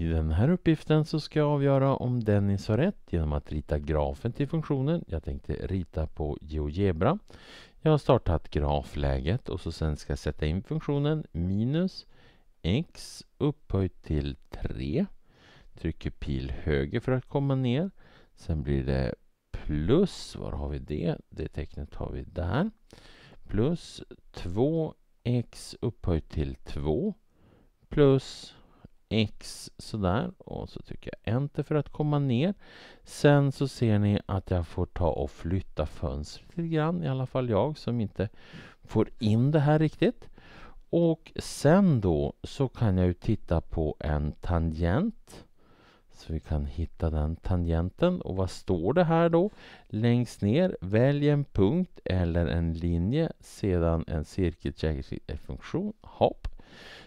I den här uppgiften så ska jag avgöra om Dennis har rätt genom att rita grafen till funktionen. Jag tänkte rita på GeoGebra. Jag har startat grafläget och så sen ska jag sätta in funktionen minus x upphöjt till 3. Trycker pil höger för att komma ner. Sen blir det plus, var har vi det? Det tecknet har vi där. Plus 2x upphöjt till 2 plus x sådär och så trycker jag enter för att komma ner. Sen så ser ni att jag får ta och flytta fönstret lite grann, i alla fall jag som inte får in det här riktigt. Och sen då så kan jag ju titta på en tangent. Så vi kan hitta den tangenten. Och vad står det här då? Längst ner, välj en punkt eller en linje, sedan en cirkelkäkelfunktion, hopp.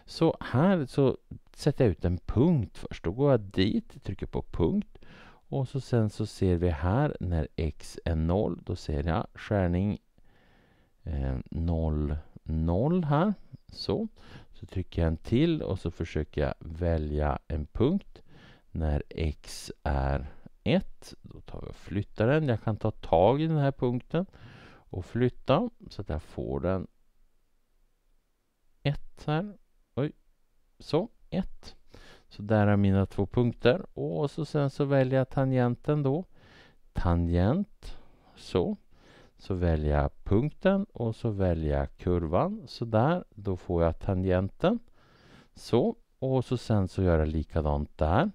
Så här så sätter jag ut en punkt först. Då går jag dit, trycker på punkt och så sen så ser vi här när x är 0. Då ser jag skärning 0, eh, 0 här. Så. Så trycker jag en till och så försöker jag välja en punkt när x är 1. Då tar jag och flyttar den. Jag kan ta tag i den här punkten och flytta så att jag får den 1 här. Oj, så 1. Så där är mina två punkter och så sen så väljer jag tangenten då. Tangent, så. Så väljer jag punkten och så väljer jag kurvan. Så där, då får jag tangenten. Så, och så sen så gör jag likadant där.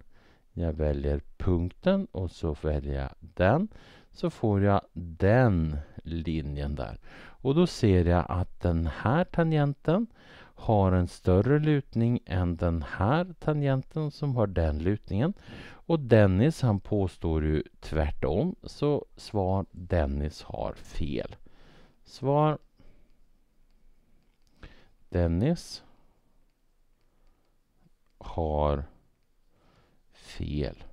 Jag väljer punkten och så väljer jag den så får jag den linjen där. Och då ser jag att den här tangenten har en större lutning än den här tangenten som har den lutningen. Och Dennis han påstår ju tvärtom, så svar Dennis har fel. Svar Dennis har fel.